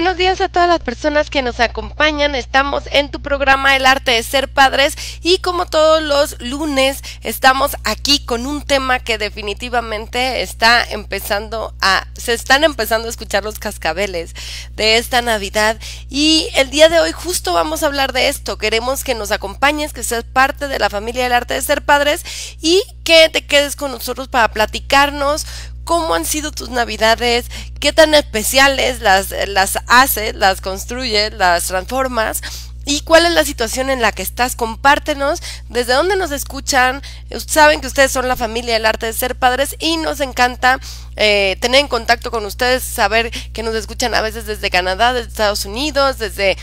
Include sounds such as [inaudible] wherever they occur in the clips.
Buenos días a todas las personas que nos acompañan. Estamos en tu programa El arte de ser padres y como todos los lunes estamos aquí con un tema que definitivamente está empezando a se están empezando a escuchar los cascabeles de esta Navidad y el día de hoy justo vamos a hablar de esto. Queremos que nos acompañes, que seas parte de la familia del arte de ser padres y que te quedes con nosotros para platicarnos ¿Cómo han sido tus navidades? ¿Qué tan especiales las, las haces, las construyes, las transformas? ¿Y cuál es la situación en la que estás? Compártenos desde dónde nos escuchan. Saben que ustedes son la familia del arte de ser padres y nos encanta eh, tener en contacto con ustedes, saber que nos escuchan a veces desde Canadá, desde Estados Unidos, desde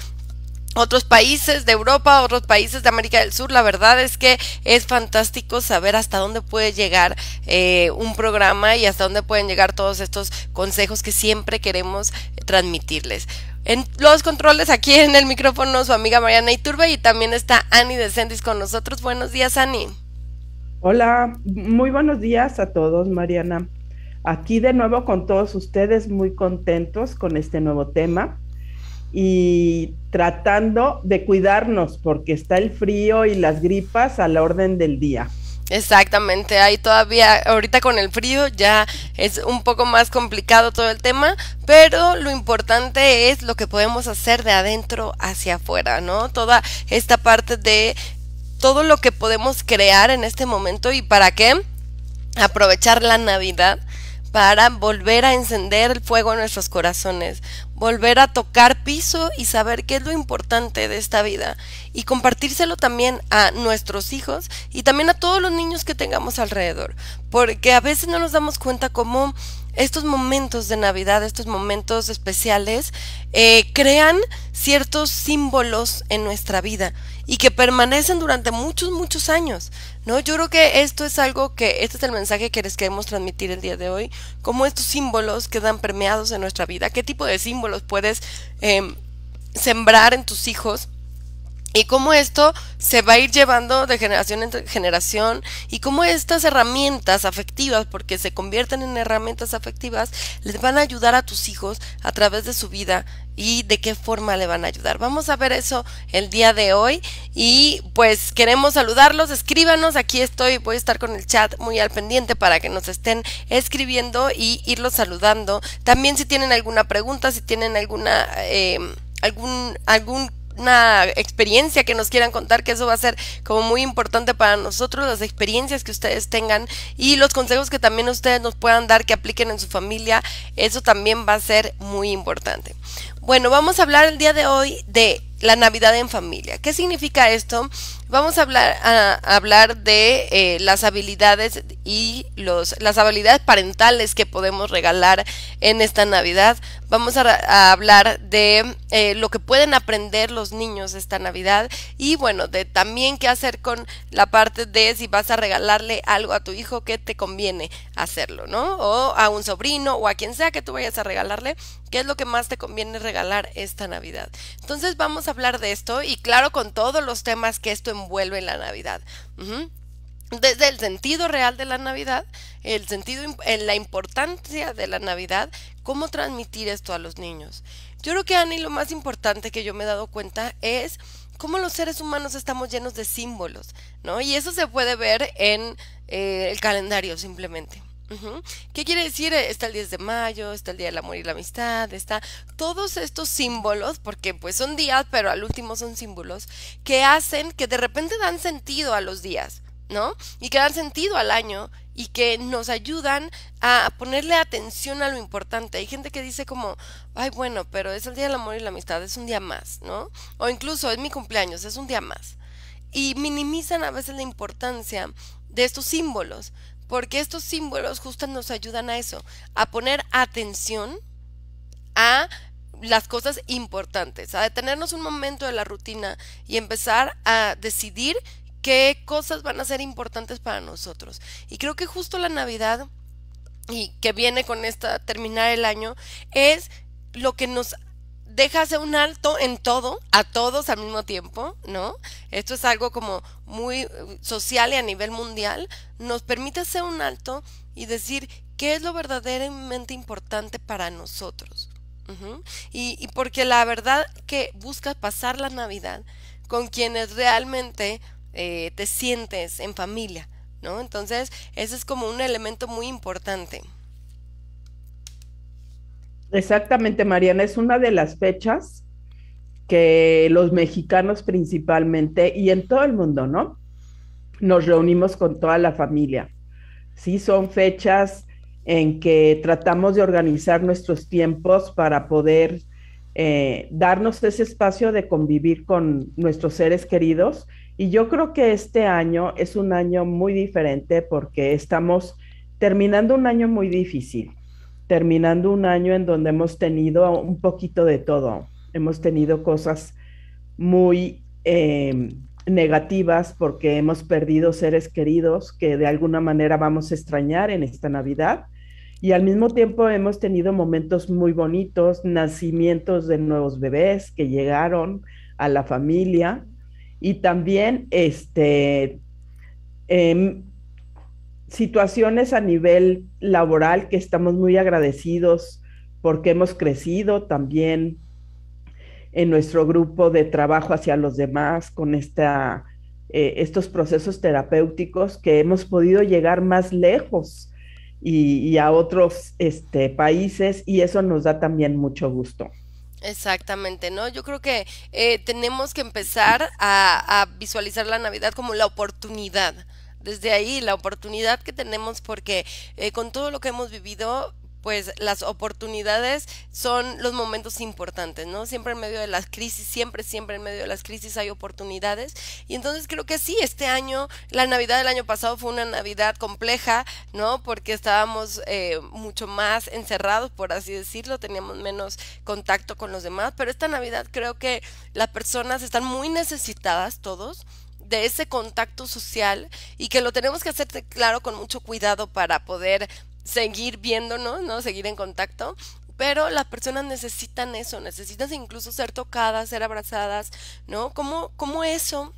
otros países de Europa, otros países de América del Sur. La verdad es que es fantástico saber hasta dónde puede llegar eh, un programa y hasta dónde pueden llegar todos estos consejos que siempre queremos transmitirles. En los controles, aquí en el micrófono, su amiga Mariana Iturbe y también está Ani de Sendis con nosotros. Buenos días, Ani. Hola, muy buenos días a todos, Mariana. Aquí de nuevo con todos ustedes, muy contentos con este nuevo tema y tratando de cuidarnos porque está el frío y las gripas a la orden del día. Exactamente, ahí todavía, ahorita con el frío ya es un poco más complicado todo el tema, pero lo importante es lo que podemos hacer de adentro hacia afuera, ¿no? Toda esta parte de todo lo que podemos crear en este momento y para qué aprovechar la Navidad para volver a encender el fuego en nuestros corazones, volver a tocar piso y saber qué es lo importante de esta vida y compartírselo también a nuestros hijos y también a todos los niños que tengamos alrededor, porque a veces no nos damos cuenta cómo estos momentos de Navidad, estos momentos especiales, eh, crean ciertos símbolos en nuestra vida y que permanecen durante muchos, muchos años. ¿no? Yo creo que esto es algo que, este es el mensaje que les queremos transmitir el día de hoy, cómo estos símbolos quedan permeados en nuestra vida, qué tipo de símbolos puedes em, sembrar en tus hijos y cómo esto se va a ir llevando de generación en generación y cómo estas herramientas afectivas, porque se convierten en herramientas afectivas, les van a ayudar a tus hijos a través de su vida y de qué forma le van a ayudar. Vamos a ver eso el día de hoy y pues queremos saludarlos, escríbanos, aquí estoy, voy a estar con el chat muy al pendiente para que nos estén escribiendo y irlos saludando. También si tienen alguna pregunta, si tienen alguna... Eh, algún, algún una experiencia que nos quieran contar, que eso va a ser como muy importante para nosotros, las experiencias que ustedes tengan y los consejos que también ustedes nos puedan dar que apliquen en su familia, eso también va a ser muy importante. Bueno, vamos a hablar el día de hoy de la Navidad en familia. ¿Qué significa esto? Vamos a hablar, a, hablar de eh, las habilidades y los, las habilidades parentales que podemos regalar en esta Navidad. Vamos a, hablar de eh, lo que pueden aprender los niños esta Navidad y bueno, de también qué hacer con la parte de si vas a regalarle algo a tu hijo que te conviene hacerlo, ¿no? O a un sobrino o a quien sea que tú vayas a regalarle, qué es lo que más te conviene regalar esta Navidad. Entonces vamos a hablar de esto y claro con todos los temas que esto envuelve la Navidad. Desde el sentido real de la Navidad, el sentido, en la importancia de la Navidad, cómo transmitir esto a los niños. Yo creo que, Ani, lo más importante que yo me he dado cuenta es cómo los seres humanos estamos llenos de símbolos, ¿no? Y eso se puede ver en eh, el calendario simplemente. ¿Qué quiere decir? Eh, está el 10 de mayo, está el Día del Amor y la Amistad, está todos estos símbolos, porque pues son días, pero al último son símbolos, que hacen que de repente dan sentido a los días, ¿no? Y que dan sentido al año y que nos ayudan a ponerle atención a lo importante. Hay gente que dice como, ay, bueno, pero es el Día del Amor y la Amistad, es un día más, ¿no? O incluso es mi cumpleaños, es un día más. Y minimizan a veces la importancia de estos símbolos, porque estos símbolos justo nos ayudan a eso, a poner atención a las cosas importantes, a detenernos un momento de la rutina y empezar a decidir qué cosas van a ser importantes para nosotros. Y creo que justo la Navidad, y que viene con esta terminar el año, es lo que nos dejas un alto en todo, a todos al mismo tiempo, ¿no? Esto es algo como muy eh, social y a nivel mundial, nos permite hacer un alto y decir qué es lo verdaderamente importante para nosotros. y, porque la verdad que buscas pasar la Navidad con quienes realmente eh, te sientes en familia, ¿no? Entonces, ese es como un elemento muy importante. Exactamente, Mariana, es una de las fechas que los mexicanos principalmente y en todo el mundo, ¿no? Nos reunimos con toda la familia. Sí, son fechas en que tratamos de organizar nuestros tiempos para poder eh, darnos ese espacio de convivir con nuestros seres queridos. Y yo creo que este año es un año muy diferente porque estamos terminando un año muy difícil terminando un año en donde hemos tenido un poquito de todo. Hemos tenido cosas muy em, negativas porque hemos perdido seres queridos que de alguna manera vamos a extrañar en esta Navidad. Y al mismo tiempo hemos tenido momentos muy bonitos, nacimientos de nuevos bebés que llegaron a la familia. Y también este, em, situaciones a nivel laboral que estamos muy agradecidos porque hemos crecido también en nuestro grupo de trabajo hacia los demás con esta, eh, estos procesos terapéuticos que hemos podido llegar más lejos y, a otros este, países y eso nos da también mucho gusto. Exactamente, ¿no? Yo creo que eh, tenemos que empezar a visualizar la Navidad como la oportunidad, desde ahí la oportunidad que tenemos porque eh, con todo lo que hemos vivido pues las oportunidades son los momentos importantes, ¿no? Siempre en medio de las crisis, siempre, siempre en medio de las crisis hay oportunidades. Y entonces creo que sí, este año, la Navidad del año pasado fue una Navidad compleja, ¿no? Porque estábamos eh, mucho más encerrados, por así decirlo, teníamos menos contacto con los demás, pero esta Navidad creo que las personas están muy necesitadas todos de ese contacto social y que lo tenemos que hacer claro con mucho cuidado para poder seguir viéndonos, ¿no? Seguir en contacto. Pero las personas necesitan eso, necesitan incluso ser tocadas, ser abrazadas, ¿no? ¿Cómo, cómo eso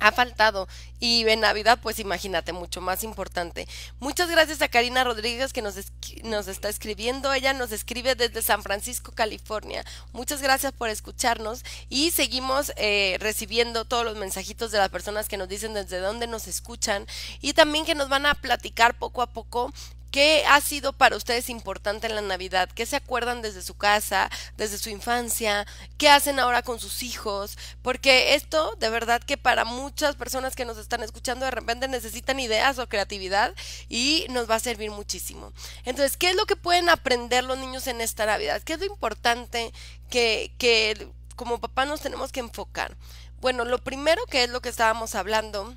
ha faltado. Y en Navidad, pues imagínate, mucho más importante. Muchas gracias a Karina Rodríguez que nos, nos está escribiendo. Ella nos escribe desde San Francisco, California. Muchas gracias por escucharnos y seguimos eh, recibiendo todos los mensajitos de las personas que nos dicen desde dónde nos escuchan y también que nos van a platicar poco a poco ¿Qué ha sido para ustedes importante en la Navidad? ¿Qué se acuerdan desde su casa, desde su infancia? ¿Qué hacen ahora con sus hijos? Porque esto, de verdad que para muchas personas que nos están escuchando, de repente necesitan ideas o creatividad y nos va a servir muchísimo. Entonces, ¿qué es lo que pueden aprender los niños en esta Navidad? ¿Qué es lo importante que, como papá nos tenemos que enfocar? Bueno, lo primero que es lo que estábamos hablando,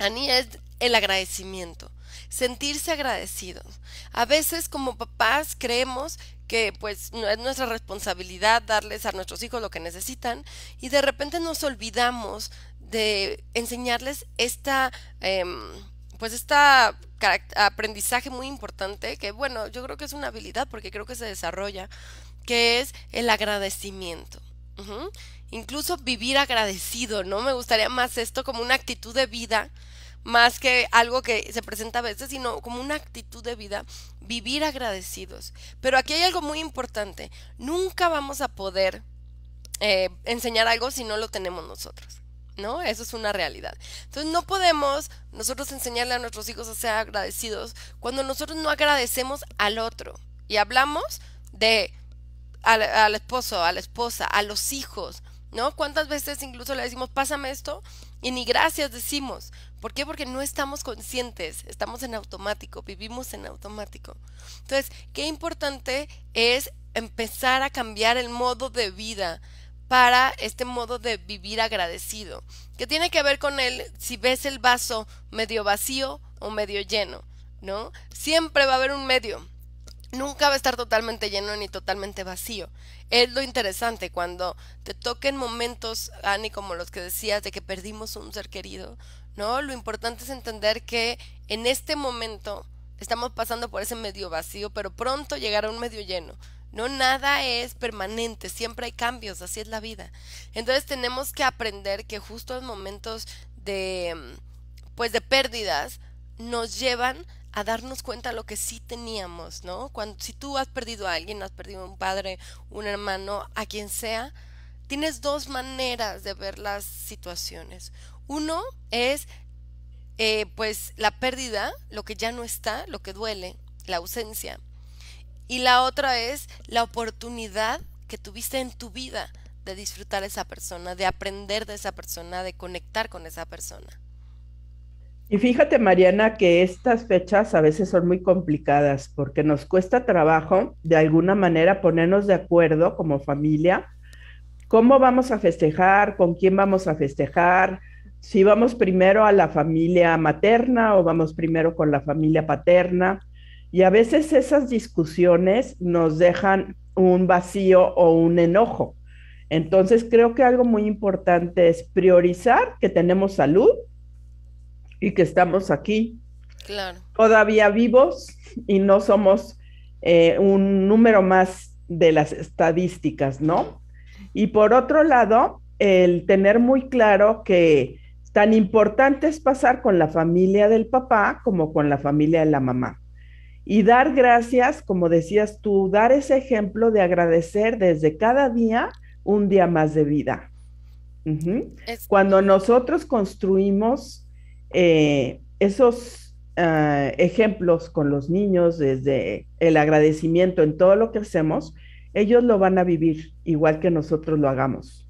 Ani, es el agradecimiento sentirse agradecidos. A veces como papás creemos que pues es nuestra responsabilidad darles a nuestros hijos lo que necesitan y de repente nos olvidamos de enseñarles esta em, pues esta aprendizaje muy importante que bueno yo creo que es una habilidad porque creo que se desarrolla que es el agradecimiento incluso vivir agradecido no me gustaría más esto como una actitud de vida más que algo que se presenta a veces, sino como una actitud de vida, vivir agradecidos. Pero aquí hay algo muy importante, nunca vamos a poder eh, enseñar algo si no lo tenemos nosotros. ¿No? Eso es una realidad. Entonces no podemos nosotros enseñarle a nuestros hijos a ser agradecidos cuando nosotros no agradecemos al otro. Y hablamos de al, al esposo, a la esposa, a los hijos, ¿no? ¿Cuántas veces incluso le decimos, pásame esto? Y ni gracias decimos, ¿Por qué? Porque no estamos conscientes, estamos en automático, vivimos en automático. Entonces, qué importante es empezar a cambiar el modo de vida para este modo de vivir agradecido, que tiene que ver con el si ves el vaso medio vacío o medio lleno, ¿no? Siempre va a haber un medio. Nunca va a estar totalmente lleno ni totalmente vacío. Es lo interesante cuando te toquen momentos, Annie, como los que decías, de que perdimos un ser querido, ¿no? Lo importante es entender que en este momento estamos pasando por ese medio vacío, pero pronto llegará un medio lleno. No nada es permanente, siempre hay cambios, así es la vida. Entonces tenemos que aprender que justo en momentos de pues de pérdidas nos llevan a darnos cuenta de lo que sí teníamos, ¿no? Cuando si tú has perdido a alguien, has perdido a un padre, un hermano, a quien sea, tienes dos maneras de ver las situaciones. Uno es eh, pues la pérdida, lo que ya no está, lo que duele, la ausencia. Y la otra es la oportunidad que tuviste en tu vida de disfrutar esa persona, de aprender de esa persona, de conectar con esa persona. Y fíjate, Mariana, que estas fechas a veces son muy complicadas porque nos cuesta trabajo, de alguna manera, ponernos de acuerdo como familia, cómo vamos a festejar, con quién vamos a festejar, si vamos primero a la familia materna o vamos primero con la familia paterna. Y a veces esas discusiones nos dejan un vacío o un enojo. Entonces creo que algo muy importante es priorizar que tenemos salud y que estamos aquí. Claro. Todavía vivos y no somos eh, un número más de las estadísticas, ¿no? Y por otro lado, el tener muy claro que Tan importante es pasar con la familia del papá como con la familia de la mamá. Y dar gracias, como decías tú, dar ese ejemplo de agradecer desde cada día un día más de vida. Cuando nosotros construimos eh, esos ah, ejemplos con los niños desde el agradecimiento en todo lo que hacemos, ellos lo van a vivir igual que nosotros lo hagamos.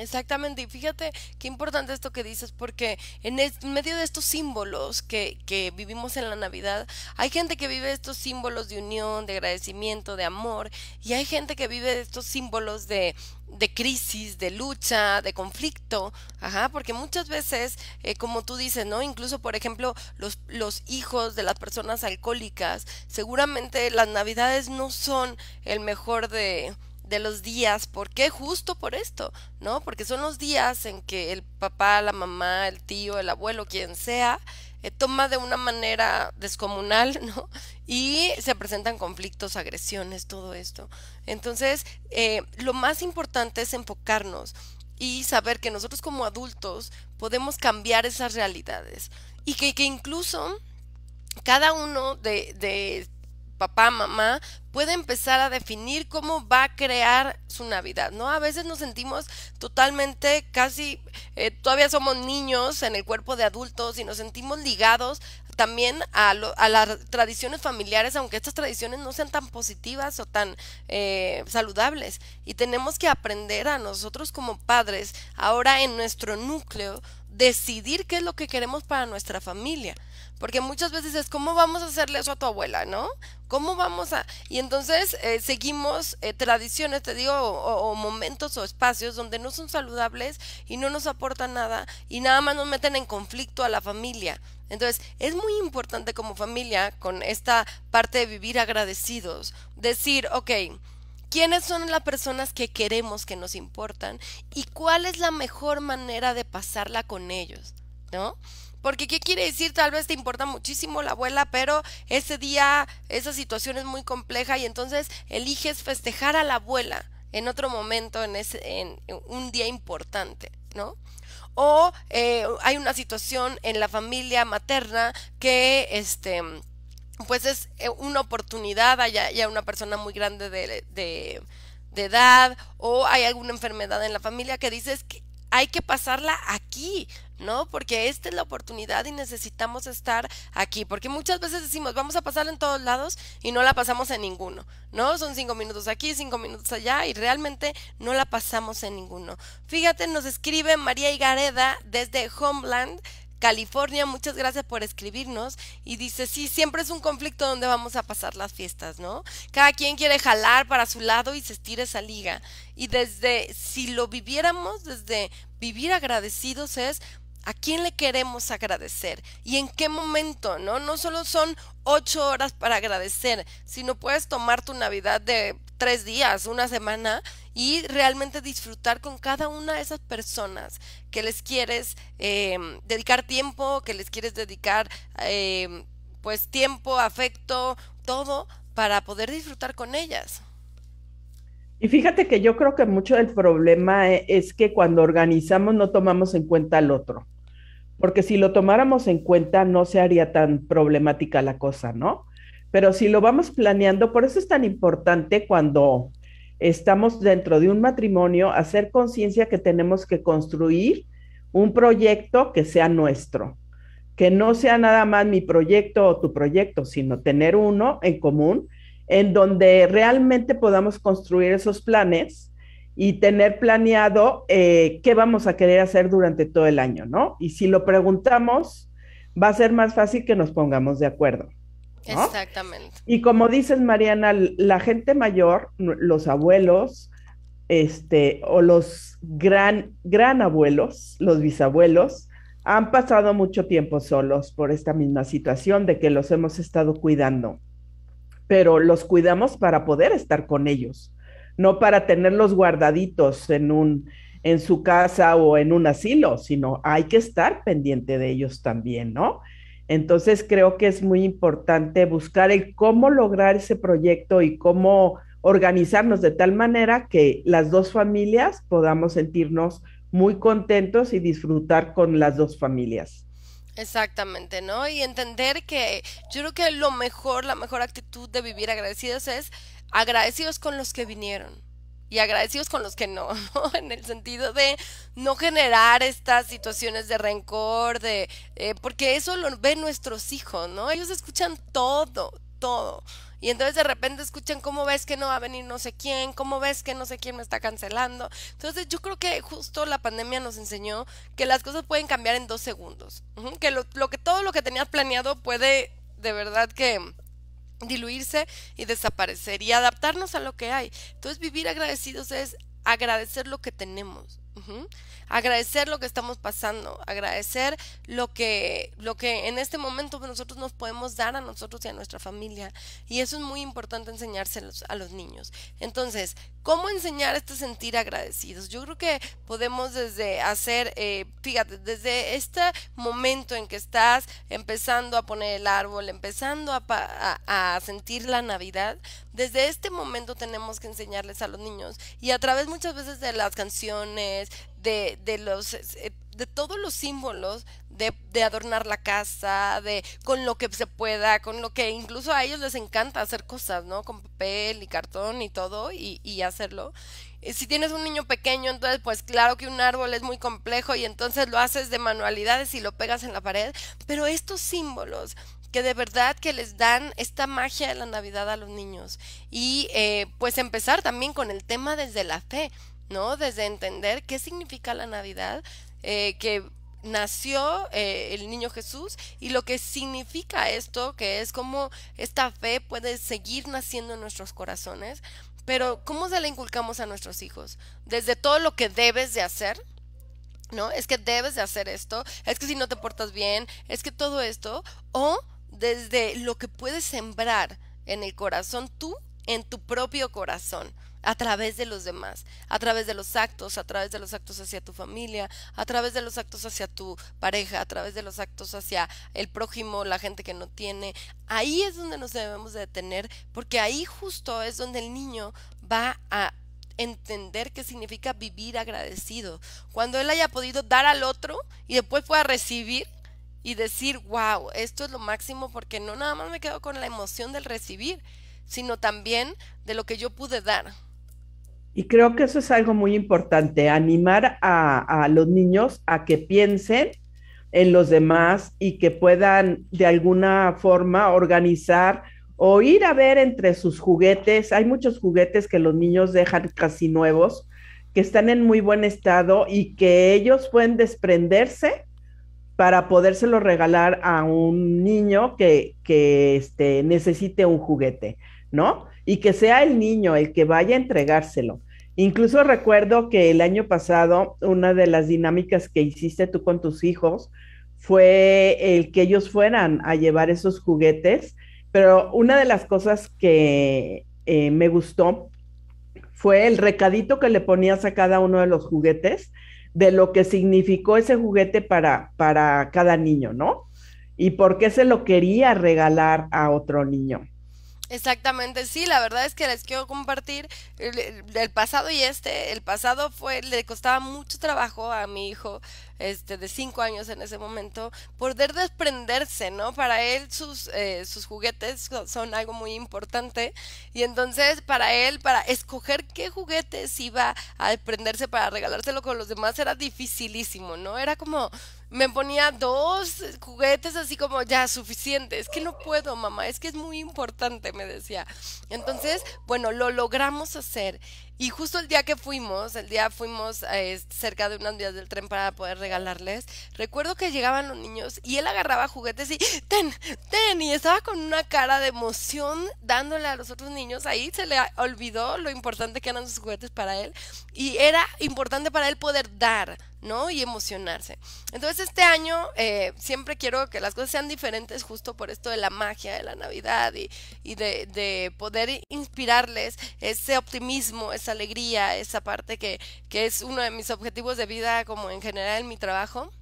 Exactamente, y fíjate qué importante esto que dices, porque en, medio de estos símbolos que, que, vivimos en la Navidad, hay gente que vive estos símbolos de unión, de agradecimiento, de amor, y hay gente que vive estos símbolos de, de crisis, de lucha, de conflicto, ajá, porque muchas veces, eh, como tú dices, ¿no? Incluso, por ejemplo, los, los hijos de las personas alcohólicas, seguramente las Navidades no son el mejor de de los días, ¿por qué justo por esto? ¿No? Porque son los días en que el papá, la mamá, el tío, el abuelo, quien sea, eh, toma de una manera descomunal, [laughs] ¿no? Y se presentan conflictos, agresiones, todo esto. Entonces, eh, lo más importante es enfocarnos y saber que nosotros como adultos podemos cambiar esas realidades y que, incluso cada uno de, de papá, mamá, puede empezar a definir cómo va a crear su Navidad, ¿no? A veces nos sentimos totalmente, casi, eh, todavía somos niños en el cuerpo de adultos y nos sentimos ligados también a, las tradiciones familiares, aunque estas tradiciones no sean tan positivas o tan eh, saludables. Y tenemos que aprender a nosotros como padres, ahora en nuestro núcleo, decidir qué es lo que queremos para nuestra familia. Porque muchas veces es cómo vamos a hacerle eso a tu abuela, ¿no? ¿Cómo vamos a...? Y entonces eh, seguimos eh, tradiciones, te digo, o, momentos o espacios donde no son saludables y no nos aportan nada y nada más nos meten en conflicto a la familia. Entonces, es muy importante como familia, con esta parte de vivir agradecidos, decir, ok, quiénes son las personas que queremos que nos importan y cuál es la mejor manera de pasarla con ellos, ¿no? Porque qué quiere decir, tal vez te importa muchísimo la abuela, pero ese día esa situación es muy compleja y entonces eliges festejar a la abuela en otro momento, en, ese, en un día importante, ¿no? O eh, hay una situación en la familia materna que, este, pues es eh, una oportunidad, hay, una persona muy grande de, de edad o hay alguna enfermedad en la familia que dices que hay que pasarla aquí, ¿no? Porque esta es la oportunidad y necesitamos estar aquí, porque muchas veces decimos, vamos a pasar en todos lados y no la pasamos en ninguno, ¿no? Son cinco minutos aquí, cinco minutos allá y realmente no la pasamos en ninguno. Fíjate, nos escribe María Igareda desde Homeland. California, muchas gracias por escribirnos. Y dice, sí, siempre es un conflicto donde vamos a pasar las fiestas, ¿no? Cada quien quiere jalar para su lado y se estira esa liga. Y desde, si lo viviéramos, desde vivir agradecidos es ¿A quién le queremos agradecer? ¿Y en qué momento? ¿No? No solo son ocho horas para agradecer, sino puedes tomar tu Navidad de tres días, una semana, y realmente disfrutar con cada una de esas personas que les quieres em, dedicar tiempo, que les quieres dedicar em, pues tiempo, afecto, todo para poder disfrutar con ellas. Y fíjate que yo creo que mucho del problema e, es que cuando organizamos no tomamos en cuenta al otro porque si lo tomáramos en cuenta no se haría tan problemática la cosa, ¿no? Pero si lo vamos planeando, por eso es tan importante cuando estamos dentro de un matrimonio, hacer conciencia que tenemos que construir un proyecto que sea nuestro, que no sea nada más mi proyecto o tu proyecto, sino tener uno en común en donde realmente podamos construir esos planes y tener planeado eh, qué vamos a querer hacer durante todo el año, ¿no? Y si lo preguntamos, va a ser más fácil que nos pongamos de acuerdo. Exactamente. Y como dices, Mariana, la gente mayor, los abuelos, este, o los gran, gran abuelos, los bisabuelos, han pasado mucho tiempo solos por esta misma situación de que los hemos estado cuidando, pero los cuidamos para poder estar con ellos no para tenerlos guardaditos en un en su casa o en un asilo, sino hay que estar pendiente de ellos también, ¿no? Entonces creo que es muy importante buscar el cómo lograr ese proyecto y cómo organizarnos de tal manera que las dos familias podamos sentirnos muy contentos y disfrutar con las dos familias. Exactamente, ¿no? Y entender que yo creo que lo mejor, la mejor actitud de vivir agradecidos es agradecidos con los que vinieron y agradecidos con los que no, [laughs] En el sentido de no generar estas situaciones de rencor, de eh, porque eso lo ven nuestros hijos, ¿no? Ellos escuchan todo, todo. Y entonces de repente escuchan cómo ves que no va a venir no sé quién, cómo ves que no sé quién me está cancelando. Entonces yo creo que justo la pandemia nos enseñó que las cosas pueden cambiar en dos segundos, que lo que todo lo que tenías planeado puede de verdad que diluirse y desaparecer y adaptarnos a lo que hay. Entonces vivir agradecidos es agradecer lo que tenemos. Agradecer lo que estamos pasando, agradecer lo que, lo que en este momento nosotros nos podemos dar a nosotros y a nuestra familia. Y eso es muy importante enseñárselos a los niños. Entonces, ¿cómo enseñar este sentir agradecidos? Yo creo que podemos desde hacer, eh, fíjate, desde este momento en que estás empezando a poner el árbol, empezando a sentir la Navidad, desde este momento tenemos que enseñarles a los niños y a través muchas veces de las canciones, de, de los... Eh, eh, de todos los símbolos de, adornar la casa, de con lo que se pueda, con lo que incluso a ellos les encanta hacer cosas, ¿no? Con papel y cartón y todo y, y hacerlo. Eh, si tienes un niño pequeño, entonces pues claro que un árbol es muy complejo y entonces lo haces de manualidades y lo pegas en la pared, pero estos símbolos que de verdad que les dan esta magia de la Navidad a los niños. Y eh, pues empezar también con el tema desde la fe, ¿no? Desde entender qué significa la Navidad, eh, que nació eh, el niño Jesús y lo que significa esto, que es cómo esta fe puede seguir naciendo en nuestros corazones, pero cómo se la inculcamos a nuestros hijos, desde todo lo que debes de hacer, ¿no? Es que debes de hacer esto, es que si no te portas bien, es que todo esto, o desde lo que puedes sembrar en el corazón tú, en tu propio corazón, a través de los demás, a través de los actos, a través de los actos hacia tu familia, a través de los actos hacia tu pareja, a través de los actos hacia el prójimo, la gente que no tiene. Ahí es donde nos debemos de detener, porque ahí justo es donde el niño va a entender qué significa vivir agradecido. Cuando él haya podido dar al otro y después pueda recibir, y decir, wow, esto es lo máximo porque no nada más me quedo con la emoción del recibir, sino también de lo que yo pude dar. Y creo que eso es algo muy importante, animar a, los niños a que piensen en los demás y que puedan de alguna forma organizar o ir a ver entre sus juguetes. Hay muchos juguetes que los niños dejan casi nuevos, que están en muy buen estado y que ellos pueden desprenderse para podérselo regalar a un niño que, que este, necesite un juguete, ¿no? Y que sea el niño el que vaya a entregárselo. Incluso recuerdo que el año pasado una de las dinámicas que hiciste tú con tus hijos fue el que ellos fueran a llevar esos juguetes, pero una de las cosas que eh, me gustó fue el recadito que le ponías a cada uno de los juguetes de lo que significó ese juguete para, para cada niño, ¿no? Y por qué se lo quería regalar a otro niño. Exactamente, sí, la verdad es que les quiero compartir el, pasado y este, el pasado fue, le costaba mucho trabajo a mi hijo este, de cinco años en ese momento, poder desprenderse, ¿no? Para él sus, eh, sus juguetes son algo muy importante y entonces para él, para escoger qué juguetes iba a desprenderse para regalárselo con los demás era dificilísimo, ¿no? Era como me ponía dos juguetes así como ya suficiente, es que no puedo mamá, es que es muy importante, me decía. Entonces, bueno, lo logramos hacer y justo el día que fuimos, el día fuimos eh, cerca de unas vías del tren para poder regalarles, recuerdo que llegaban los niños y él agarraba juguetes y ten, ten, y estaba con una cara de emoción dándole a los otros niños, ahí se le olvidó lo importante que eran sus juguetes para él y era importante para él poder dar ¿no? Y emocionarse. Entonces este año eh, siempre quiero que las cosas sean diferentes justo por esto de la magia de la Navidad y, de, poder inspirarles ese optimismo, esa alegría, esa parte que, es uno de mis objetivos de vida como en general en mi trabajo.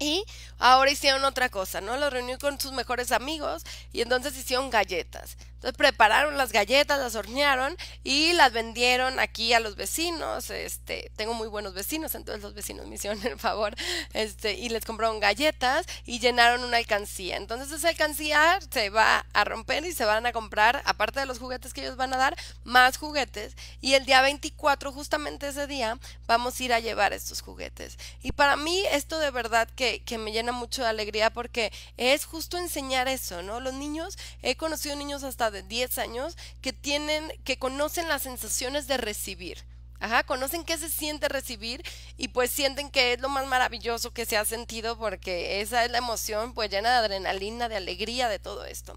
Y ahora hicieron otra cosa, ¿no? Lo reunió con sus mejores amigos y entonces hicieron galletas. Entonces prepararon las galletas, las hornearon y las vendieron aquí a los vecinos. Este, tengo muy buenos vecinos, entonces los vecinos me hicieron el favor, este, y les compraron galletas y llenaron una alcancía. Entonces esa alcancía se va a romper y se van a comprar, aparte de los juguetes que ellos van a dar, más juguetes. Y el día 24, justamente ese día, vamos a ir a llevar estos juguetes. Y para mí esto de verdad que, que me llena mucho de alegría porque es justo enseñar eso, ¿no? Los niños, he conocido niños hasta de 10 años que tienen, que conocen las sensaciones de recibir. Ajá, conocen qué se siente recibir y pues sienten que es lo más maravilloso que se ha sentido porque esa es la emoción pues llena de adrenalina, de alegría, de todo esto.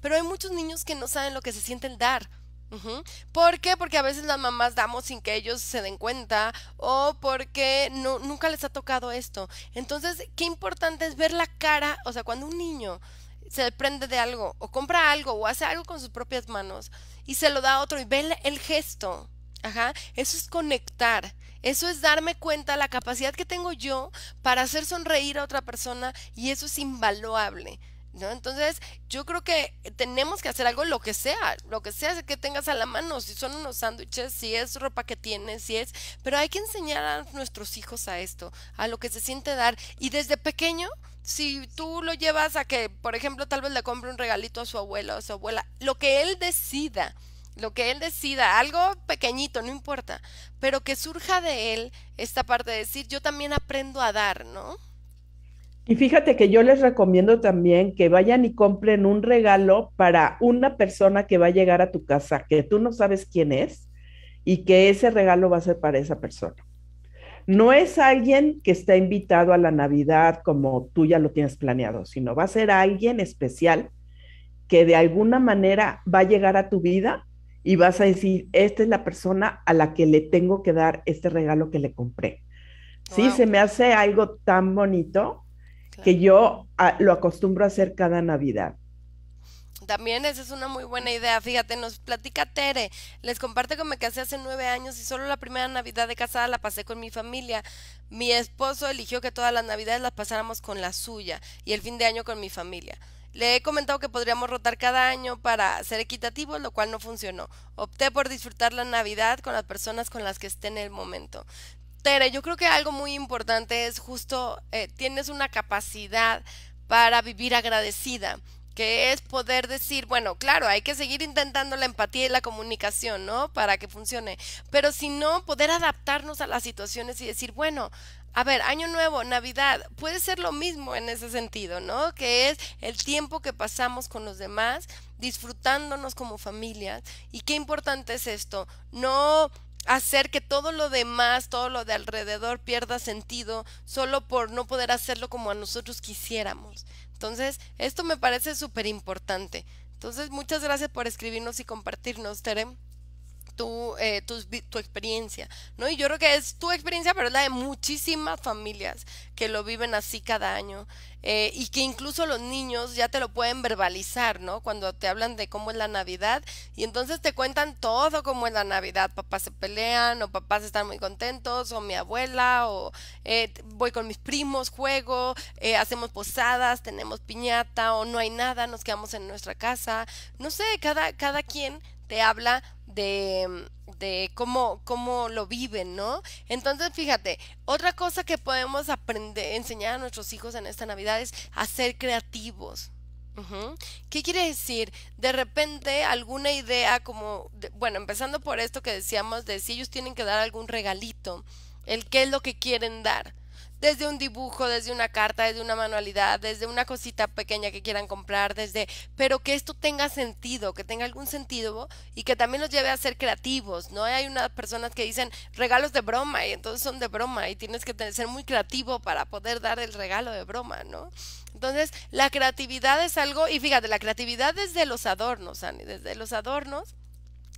Pero hay muchos niños que no saben lo que se siente el dar. ¿Por qué? Porque a veces las mamás damos sin que ellos se den cuenta o porque nunca les ha tocado esto. Entonces, qué importante es ver la cara, o sea, cuando un niño se prende de algo o compra algo o hace algo con sus propias manos y se lo da a otro y ve el, el gesto. Ajá, eso es conectar. Eso es darme cuenta la capacidad que tengo yo para hacer sonreír a otra persona y eso es invaluable. ¿no? Entonces, yo creo que tenemos que hacer algo, lo que sea, lo que sea que tengas a la mano, si son unos sándwiches, si es ropa que tienes, si es, pero hay que enseñar a nuestros hijos a esto, a lo que se siente dar, y desde pequeño, si tú lo llevas a que, por ejemplo, tal vez le compre un regalito a su abuelo o a su abuela, lo que él decida, lo que él decida, algo pequeñito, no importa, pero que surja de él esta parte de decir, yo también aprendo a dar, ¿no? Y fíjate que yo les recomiendo también que vayan y compren un regalo para una persona que va a llegar a tu casa, que tú no sabes quién es y que ese regalo va a ser para esa persona. No es alguien que está invitado a la Navidad como tú ya lo tienes planeado, sino va a ser alguien especial que de alguna manera va a llegar a tu vida y vas a decir, esta es la persona a la que le tengo que dar este regalo que le compré. Sí, se me hace algo tan bonito que yo ah, lo acostumbro a hacer cada Navidad. También esa es una muy buena idea. Fíjate, nos platica Tere. Les comparte que me casé hace nueve años y solo la primera Navidad de casada la pasé con mi familia. Mi esposo eligió que todas las Navidades las pasáramos con la suya y el fin de año con mi familia. Le he comentado que podríamos rotar cada año para ser equitativos, lo cual no funcionó. Opté por disfrutar la Navidad con las personas con las que esté en el momento. Tere, yo creo que algo muy importante es justo, eh, tienes una capacidad para vivir agradecida que es poder decir, bueno, claro, hay que seguir intentando la empatía y la comunicación, ¿no? Para que funcione, pero si no, poder adaptarnos a las situaciones y decir, bueno, a ver, año nuevo, Navidad, puede ser lo mismo en ese sentido, ¿no? Que es el tiempo que pasamos con los demás, disfrutándonos como familia. Y qué importante es esto, no hacer que todo lo demás, todo lo de alrededor pierda sentido solo por no poder hacerlo como a nosotros quisiéramos. Entonces, esto me parece súper importante. Entonces, muchas gracias por escribirnos y compartirnos, Terem tu, eh, tu, experiencia, ¿no? Y yo creo que es tu experiencia, pero es la de muchísimas familias que lo viven así cada año eh, y que incluso los niños ya te lo pueden verbalizar, ¿no? Cuando te hablan de cómo es la Navidad y entonces te cuentan todo cómo es la Navidad, papás se pelean o papás están muy contentos o mi abuela o eh, voy con mis primos, juego, hacemos posadas, tenemos piñata o no hay nada, nos quedamos en nuestra casa, no sé, cada, cada quien te habla de, mm, de cómo, cómo lo viven, ¿no? Entonces, fíjate, otra cosa que podemos aprender, enseñar a nuestros hijos en esta Navidad es a ser creativos. ¿Qué quiere decir? De repente alguna idea como, bueno, empezando por esto que decíamos de si ellos tienen que dar algún regalito, el qué es lo que quieren dar desde un dibujo, desde una carta, desde una manualidad, desde una cosita pequeña que quieran comprar, desde, pero que esto tenga sentido, que tenga algún sentido y que también los lleve a ser creativos, ¿no? Hay unas personas que dicen regalos de broma y entonces son de broma y tienes que ser muy creativo para poder dar el regalo de broma, ¿no? Entonces, la creatividad es algo, y fíjate, la creatividad desde los adornos, desde los adornos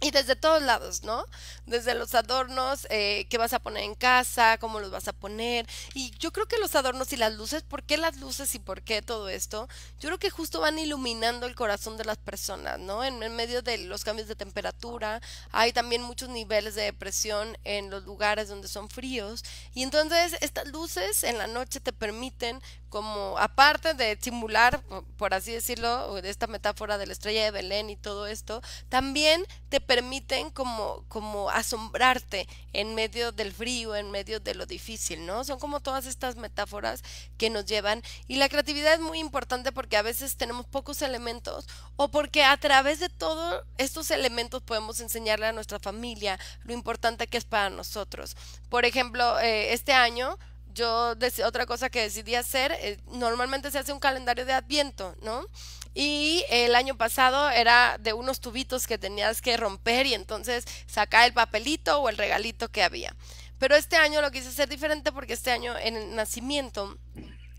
y desde todos lados, ¿no? Desde los adornos eh, que vas a poner en casa, cómo los vas a poner. Y yo creo que los adornos y las luces, ¿por qué las luces y por qué todo esto? Yo creo que justo van iluminando el corazón de las personas, ¿no? en medio de los cambios de temperatura, hay también muchos niveles de depresión en los lugares donde son fríos. Y entonces estas luces en la noche te permiten como aparte de simular, por así decirlo, de esta metáfora de la estrella de Belén y todo esto, también te permiten como, como asombrarte en medio del frío, en medio de lo difícil, ¿no? Son como todas estas metáforas que nos llevan. Y la creatividad es muy importante porque a veces tenemos pocos elementos o porque a través de todos estos elementos podemos enseñarle a nuestra familia lo importante que es para nosotros. Por ejemplo, eh, este año yo otra cosa que decidí hacer, eh, normalmente se hace un calendario de adviento, ¿no? Y el año pasado era de unos tubitos que tenías que romper y entonces sacar el papelito o el regalito que había. Pero este año lo quise hacer diferente porque este año en el nacimiento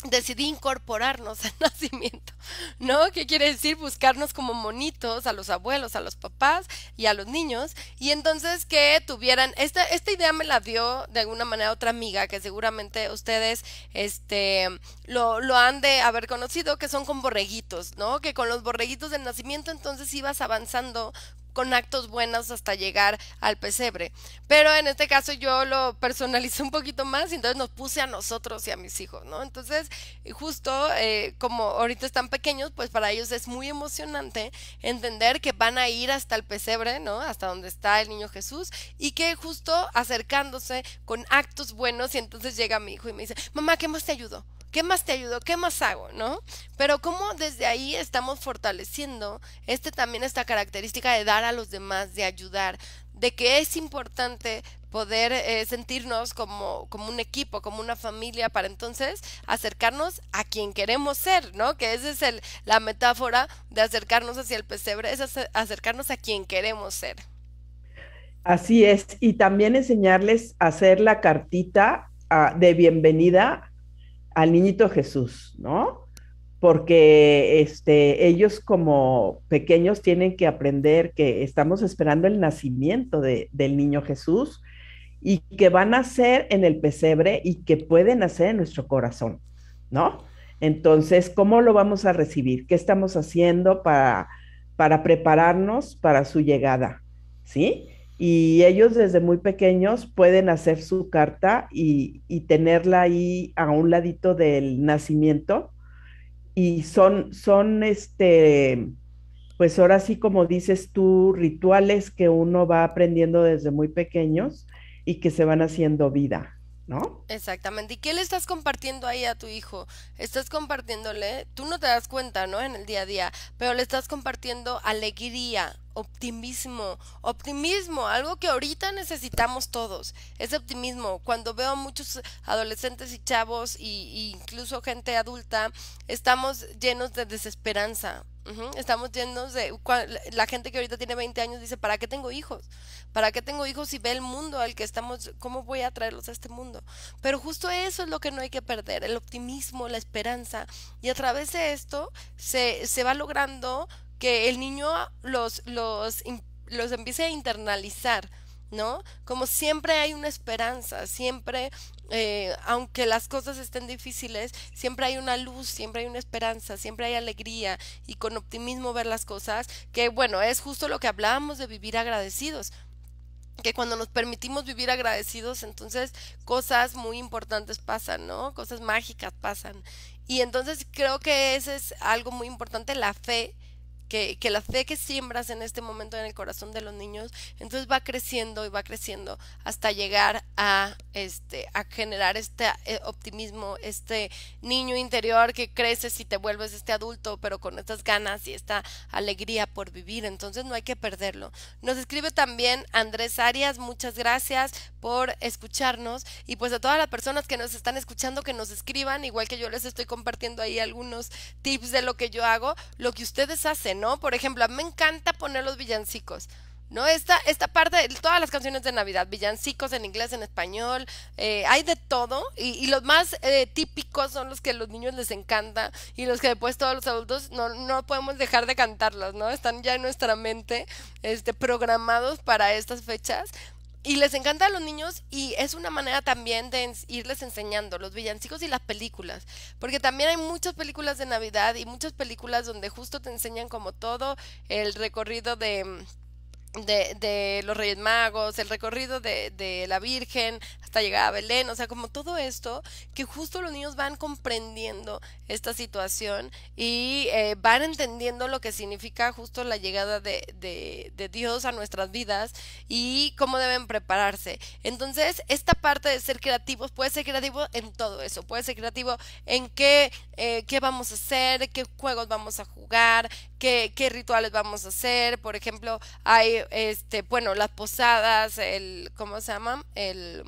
decidí incorporarnos al [laughs] nacimiento, ¿no? ¿Qué quiere decir? Buscarnos como monitos a los abuelos, a los papás y a los niños, y entonces que tuvieran, esta, esta idea me la dio de alguna manera otra amiga, que seguramente ustedes este, lo, lo han de haber conocido, que son con borreguitos, ¿no? Que con los borreguitos del nacimiento entonces ibas avanzando con actos buenos hasta llegar al pesebre. Pero en este caso yo lo personalicé un poquito más y entonces nos puse a nosotros y a mis hijos, ¿no? Entonces, justo eh, como ahorita están pequeños, pues para ellos es muy emocionante entender que van a ir hasta el pesebre, ¿no? Hasta donde está el niño Jesús y que justo acercándose con actos buenos y entonces llega mi hijo y me dice, mamá, ¿qué más te ayudó? ¿Qué más te ayudo? ¿Qué más hago? ¿No? Pero cómo desde ahí estamos fortaleciendo este también esta característica de dar a los demás, de ayudar, de que es importante poder eh, sentirnos como, como un equipo, como una familia, para entonces acercarnos a quien queremos ser, ¿no? Que esa es el, la metáfora de acercarnos hacia el pesebre, es acercarnos a quien queremos ser. Así es, y también enseñarles a hacer la cartita ah, de bienvenida al niñito Jesús, ¿no? Porque este, ellos como pequeños tienen que aprender que estamos esperando el nacimiento del niño Jesús y que van a ser en el pesebre y que pueden nacer en nuestro corazón, ¿no? Entonces, ¿cómo lo vamos a recibir? ¿Qué estamos haciendo para, para prepararnos para su llegada? ¿Sí? y ellos desde muy pequeños pueden hacer su carta y, tenerla ahí a un ladito del nacimiento y son, son este, pues ahora sí como dices tú, rituales que uno va aprendiendo desde muy pequeños y que se van haciendo vida. ¿no? Exactamente. ¿Y qué le estás compartiendo ahí a tu hijo? Estás compartiéndole, tú no te das cuenta, ¿no? En el día a día, pero le estás compartiendo alegría, optimismo, optimismo, algo que ahorita necesitamos todos, es optimismo. Cuando veo a muchos adolescentes y chavos e incluso gente adulta, estamos llenos de desesperanza, Estamos llenos de... La gente que ahorita tiene 20 años dice, ¿para qué tengo hijos? ¿Para qué tengo hijos si ve el mundo al que estamos? ¿Cómo voy a traerlos a este mundo? Pero justo eso es lo que no hay que perder, el optimismo, la esperanza. Y a través de esto se, se va logrando que el niño los, los, los empiece a internalizar ¿no? Como siempre hay una esperanza, siempre, eh, aunque las cosas estén difíciles, siempre hay una luz, siempre hay una esperanza, siempre hay alegría y con optimismo ver las cosas, que bueno, es justo lo que hablábamos de vivir agradecidos que cuando nos permitimos vivir agradecidos, entonces cosas muy importantes pasan, ¿no? Cosas mágicas pasan. Y entonces creo que ese es algo muy importante, la fe que, la fe que siembras en este momento en el corazón de los niños, entonces va creciendo y va creciendo hasta llegar a, este, a generar este eh, optimismo, este niño interior que crece si te vuelves este adulto, pero con estas ganas y esta alegría por vivir, entonces no hay que perderlo. Nos escribe también Andrés Arias, muchas gracias por escucharnos y pues a todas las personas que nos están escuchando que nos escriban, igual que yo les estoy compartiendo ahí algunos tips de lo que yo hago, lo que ustedes hacen ¿no? Por ejemplo, a me encanta poner los villancicos. ¿no? Esta, esta parte, de todas las canciones de Navidad, villancicos en inglés, en español, eh, hay de todo y, los más eh, típicos son los que a los niños les encanta y los que después todos los adultos no, podemos dejar de cantarlas, ¿no? Están ya en nuestra mente este, programados para estas fechas, y les encanta a los niños y es una manera también de irles enseñando los villancicos y las películas, porque también hay muchas películas de Navidad y muchas películas donde justo te enseñan como todo el recorrido de mm, de, de, los Reyes Magos, el recorrido de, de, la Virgen hasta llegar a Belén, o sea, como todo esto, que justo los niños van comprendiendo esta situación y eh, van entendiendo lo que significa justo la llegada de, de, Dios a nuestras vidas y cómo deben prepararse. Entonces, esta parte de ser creativos, puede ser creativo en todo eso, puede ser creativo en qué, eh, qué vamos a hacer, qué juegos vamos a jugar, qué, qué rituales vamos a hacer, por ejemplo, hay este, bueno, las posadas, el, ¿cómo se llama? El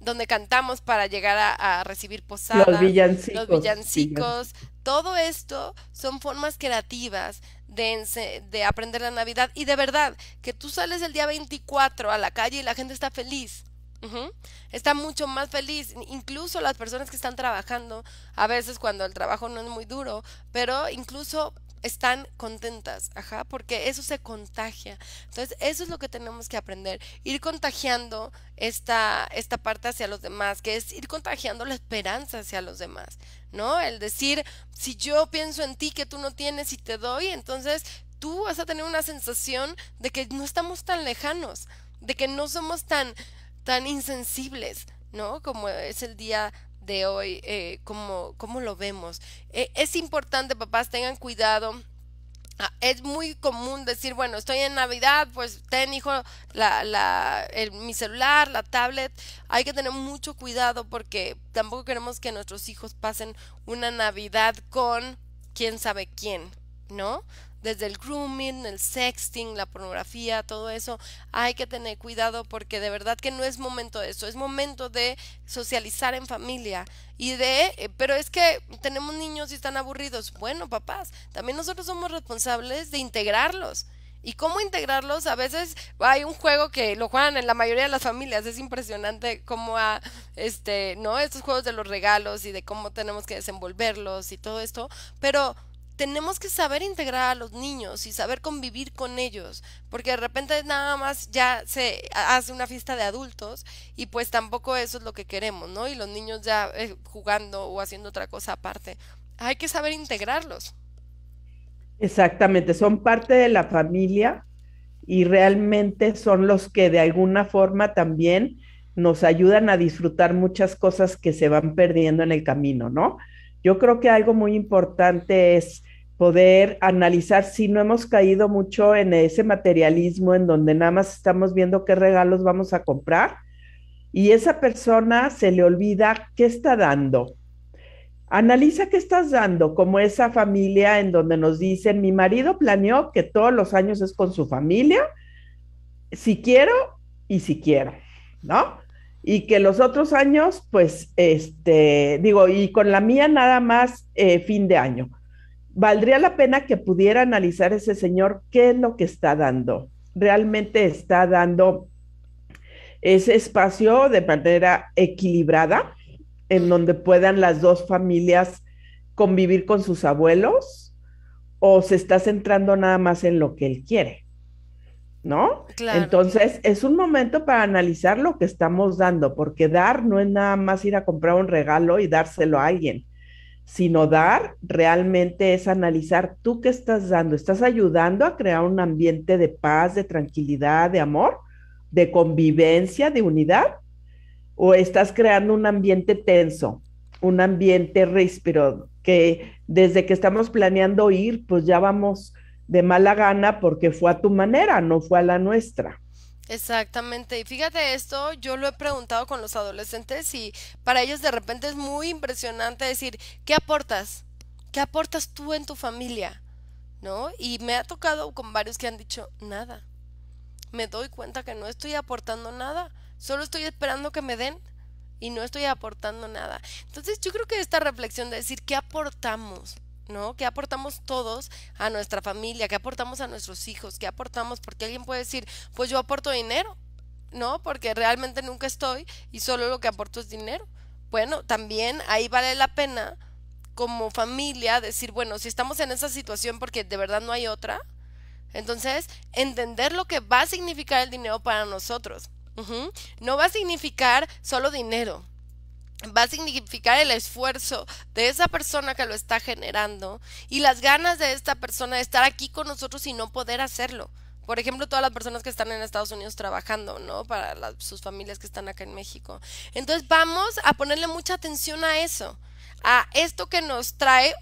donde cantamos para llegar a, recibir posadas, los villancicos, los villancicos, todo esto son formas creativas de, de aprender la Navidad y de verdad que tú sales el día 24 a la calle y la gente está feliz. Está mucho más feliz, incluso las personas que están trabajando, a veces cuando el trabajo no es muy duro, pero incluso están contentas, ajá, porque eso se contagia. Entonces, eso es lo que tenemos que aprender, ir contagiando esta, esta parte hacia los demás, que es ir contagiando la esperanza hacia los demás, ¿no? El decir, si yo pienso en ti que tú no tienes y te doy, entonces tú vas a tener una sensación de que no estamos tan lejanos, de que no somos tan, tan insensibles, ¿no? Como es el día de hoy, eh, como, lo vemos. Eh, es importante, papás, tengan cuidado. Ah, es muy común decir, bueno, estoy en Navidad, pues ten hijo la, la, mi celular, la tablet. Hay que tener mucho cuidado porque tampoco queremos que nuestros hijos pasen una Navidad con quién sabe quién, ¿no? desde el grooming, el sexting, la pornografía, todo eso, hay que tener cuidado porque de verdad que no es momento de eso, es momento de socializar en familia y de, eh, pero es que tenemos niños y están aburridos. Bueno, papás, también nosotros somos responsables de integrarlos. ¿Y cómo integrarlos? A veces hay un juego que lo juegan en la mayoría de las familias. Es impresionante cómo a, este, ¿no? Estos juegos de los regalos y de cómo tenemos que desenvolverlos y todo esto. Pero tenemos que saber integrar a los niños y saber convivir con ellos, porque de repente nada más ya se hace una fiesta de adultos y pues tampoco eso es lo que queremos, ¿no? Y los niños ya eh, jugando o haciendo otra cosa aparte. Hay que saber integrarlos. Exactamente, son parte de la familia y realmente son los que de alguna forma también nos ayudan a disfrutar muchas cosas que se van perdiendo en el camino, ¿no? Yo creo que algo muy importante es poder analizar si no hemos caído mucho en ese materialismo en donde nada más estamos viendo qué regalos vamos a comprar y esa persona se le olvida qué está dando. Analiza qué estás dando, como esa familia en donde nos dicen, mi marido planeó que todos los años es con su familia, si quiero y si quiero, ¿no? y que los otros años, pues, este, digo, y con la mía nada más eh, fin de año valdría la pena que pudiera analizar ese señor qué es lo que está dando. Realmente está dando ese espacio de manera equilibrada, en donde puedan las dos familias convivir con sus abuelos, o se está centrando nada más en lo que él quiere, ¿no? Entonces, es un momento para analizar lo que estamos dando, porque dar no es nada más ir a comprar un regalo y dárselo a alguien sino dar realmente es analizar tú qué estás dando. ¿Estás ayudando a crear un ambiente de paz, de tranquilidad, de amor, de convivencia, de unidad? ¿O estás creando un ambiente tenso, un ambiente ríspido, que desde que estamos planeando ir, pues ya vamos de mala gana porque fue a tu manera, no fue a la nuestra? Exactamente. Y fíjate esto, yo lo he preguntado con los adolescentes y para ellos de repente es muy impresionante decir, ¿qué aportas? ¿Qué aportas tú en tu familia? ¿No? Y me ha tocado con varios que han dicho, nada. Me doy cuenta que no estoy aportando nada, solo estoy esperando que me den y no estoy aportando nada. Entonces yo creo que esta reflexión de decir, ¿qué aportamos? ¿no? ¿Qué aportamos todos a nuestra familia? ¿Qué aportamos a nuestros hijos? ¿Qué aportamos? Porque alguien puede decir, pues yo aporto dinero, ¿no? Porque realmente nunca estoy y solo lo que aporto es dinero. Bueno, también ahí vale la pena como familia decir, bueno, si estamos en esa situación porque de verdad no hay otra, entonces entender lo que va a significar el dinero para nosotros. No va a significar solo dinero, va a significar el esfuerzo de esa persona que lo está generando y las ganas de esta persona de estar aquí con nosotros y no poder hacerlo. Por ejemplo, todas las personas que están en Estados Unidos trabajando, ¿no? Para sus familias que están acá en México. Entonces vamos a ponerle mucha atención a eso, a esto que nos trae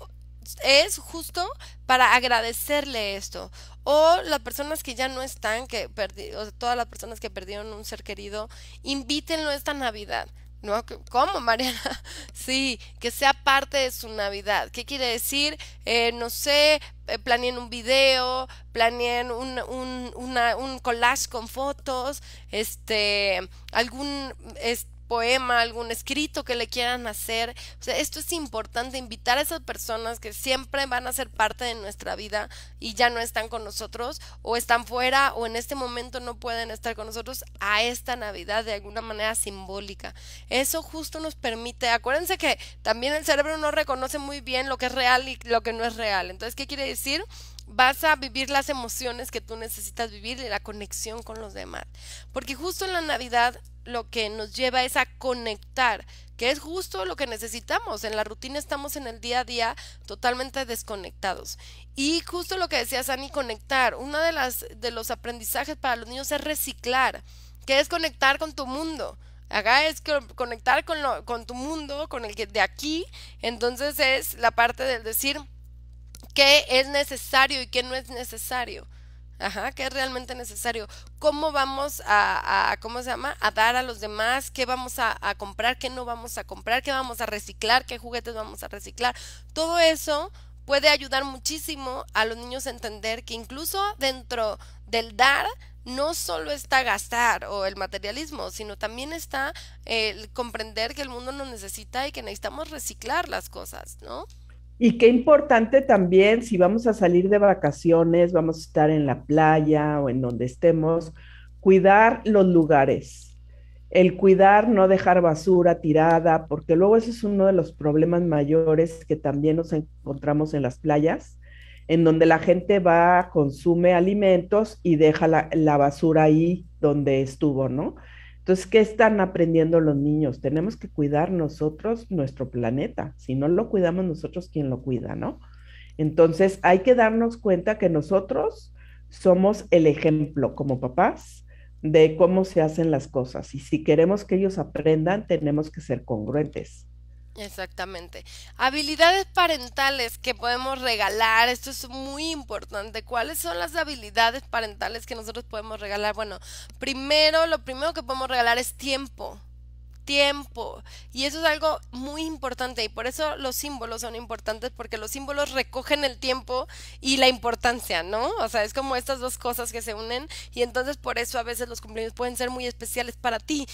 es justo para agradecerle esto. O las personas que ya no están, que perdi, o todas las personas que perdieron un ser querido, invítenlo esta Navidad ¿No? ¿Cómo, [laughs] Mariana? Sí, que sea parte de su Navidad. ¿Qué quiere decir? Eh, no sé, eh, planeen un video, planeen un, un, un collage con fotos, este, algún... Este, poema, algún escrito que le quieran hacer. O sea, esto es importante, invitar a esas personas que siempre van a ser parte de nuestra vida y ya no están con nosotros o están fuera o en este momento no pueden estar con nosotros a esta Navidad de alguna manera simbólica. Eso justo nos permite, acuérdense que también el cerebro no reconoce muy bien lo que es real y lo que no es real. Entonces, ¿qué quiere decir? vas a vivir las emociones que tú necesitas vivir y la conexión con los demás. Porque justo en la Navidad lo que nos lleva es a conectar, que es justo lo que necesitamos. En la rutina estamos en el día a día totalmente desconectados. Y justo lo que decía Sani, conectar. Uno de, las, de los aprendizajes para los niños es reciclar, que es conectar con tu mundo. Acá es conectar con, con tu mundo, con el que de aquí. Entonces es la parte del decir, qué es necesario y qué no es necesario. Ajá, qué es realmente necesario. ¿Cómo vamos a, cómo se llama? A dar a los demás, qué vamos a, a, comprar, qué no vamos a comprar, qué vamos a reciclar, qué juguetes vamos a reciclar. Todo eso puede ayudar muchísimo a los niños a entender que incluso dentro del dar no solo está gastar o el materialismo, sino también está el comprender que el mundo nos necesita y que necesitamos reciclar las cosas, ¿no? Y qué importante también si vamos a salir de vacaciones, vamos a estar en la playa o en donde estemos, cuidar los lugares. El cuidar, no dejar basura tirada, porque luego ese es uno de los problemas mayores que también nos encontramos en las playas, en donde la gente va, consume alimentos y deja la, basura ahí donde estuvo, ¿no? Entonces, ¿qué están aprendiendo los niños? Tenemos que cuidar nosotros nuestro planeta. Si no lo cuidamos nosotros, ¿quién lo cuida, no? Entonces, hay que darnos cuenta que nosotros somos el ejemplo como papás de cómo se hacen las cosas. Y si queremos que ellos aprendan, tenemos que ser congruentes. Exactamente. Habilidades parentales que podemos regalar, esto es muy importante. ¿Cuáles son las habilidades parentales que nosotros podemos regalar? Bueno, primero, lo primero que podemos regalar es tiempo tiempo. Y eso es algo muy importante y por eso los símbolos son importantes porque los símbolos recogen el tiempo y la importancia, ¿no? O sea, es como estas dos cosas que se unen y entonces por eso a veces los cumpleaños pueden ser muy especiales para ti.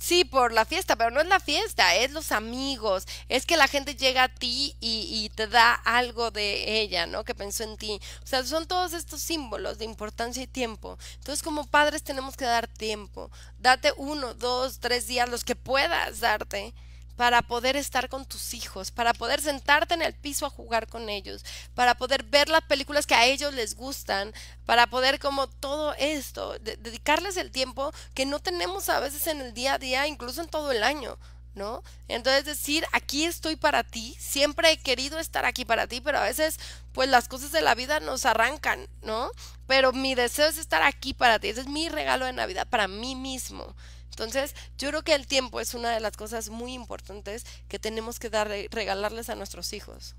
Sí, por la fiesta, pero no es la fiesta, es los amigos, es que la gente llega a ti y, y te da algo de ella, ¿no? Que pensó en ti. O sea, son todos estos símbolos de importancia y tiempo. Entonces como padres tenemos que dar tiempo, Date uno, dos, tres días, los que puedas darte para poder estar con tus hijos, para poder sentarte en el piso a jugar con ellos, para poder ver las películas que a ellos les gustan, para poder como todo esto, dedicarles el tiempo que no tenemos a veces en el día a día, incluso en todo el año. ¿no? Entonces decir, aquí estoy para ti, siempre he querido estar aquí para ti, pero a veces pues las cosas de la vida nos arrancan, ¿no? Pero mi deseo es estar aquí para ti, ese es mi regalo de Navidad para mí mismo. Entonces, yo creo que el tiempo es una de las cosas muy importantes que tenemos que dar, regalarles a nuestros hijos.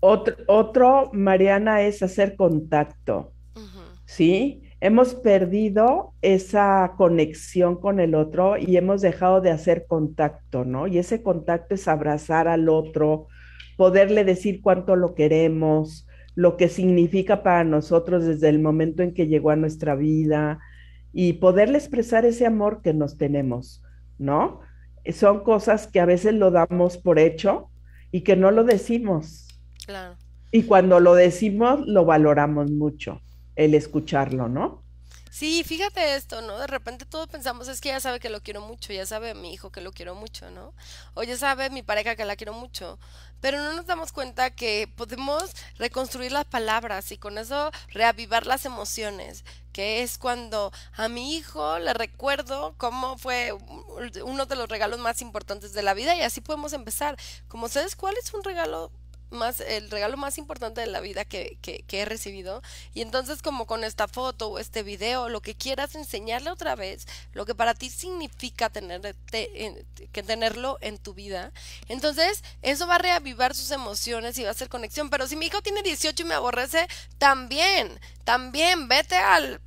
Otro, Mariana, es hacer contacto, ¿sí? hemos perdido esa conexión con el otro y hemos dejado de hacer contacto, ¿no? Y ese contacto es abrazar al otro, poderle decir cuánto lo queremos, lo que significa para nosotros desde el momento en que llegó a nuestra vida y poderle expresar ese amor que nos tenemos, ¿no? Son cosas que a veces lo damos por hecho y que no lo decimos. Claro. Y cuando lo decimos, lo valoramos mucho el escucharlo, ¿no? Sí, fíjate esto, ¿no? De repente todos pensamos, es que ya sabe que lo quiero mucho, ya sabe mi hijo que lo quiero mucho, ¿no? O ya sabe mi pareja que la quiero mucho. Pero no nos damos cuenta que podemos reconstruir las palabras y con eso reavivar las emociones, que es cuando a mi hijo le recuerdo cómo fue uno de los regalos más importantes de la vida y así podemos empezar. Como sabes, ¿cuál es un regalo más, el regalo más importante de la vida que, he recibido. Y entonces como con esta foto o este video, lo que quieras enseñarle otra vez, lo que para ti significa tener, que tenerlo en tu vida. Entonces eso va a reavivar sus emociones y va a hacer conexión. Pero si mi hijo tiene 18 y me aborrece, también, también vete al,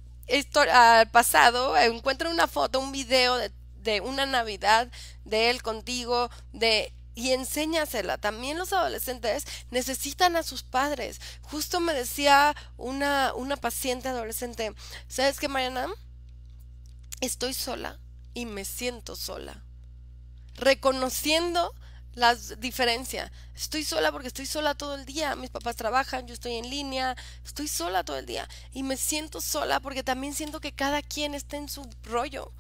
pasado, encuentra una foto, un video de de una Navidad de él contigo, de y enséñasela. También los adolescentes necesitan a sus padres. Justo me decía una, una paciente adolescente, ¿sabes qué, Mariana? Estoy sola y me siento sola. Reconociendo la diferencia. Estoy sola porque estoy sola todo el día. Mis papás trabajan, yo estoy en línea, estoy sola todo el día. Y me siento sola porque también siento que cada quien está en su rollo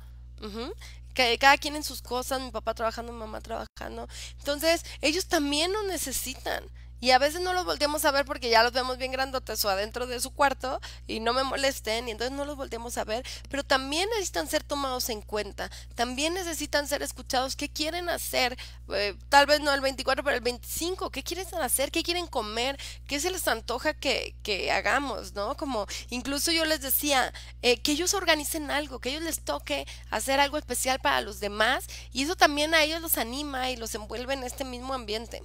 cada quien en sus cosas, mi papá trabajando, mi mamá trabajando. Entonces, ellos también lo necesitan. Y a veces no los volteamos a ver porque ya los vemos bien grandotes o adentro de su cuarto y no me molesten y entonces no los volteamos a ver, pero también necesitan ser tomados en cuenta, también necesitan ser escuchados, qué quieren hacer, eh, tal vez no el 24, pero el 25, qué quieren hacer, qué quieren comer, qué se les antoja que, que hagamos, ¿no? Como incluso yo les decía, eh, que ellos organicen algo, que ellos les toque hacer algo especial para los demás y eso también a ellos los anima y los envuelve en este mismo ambiente.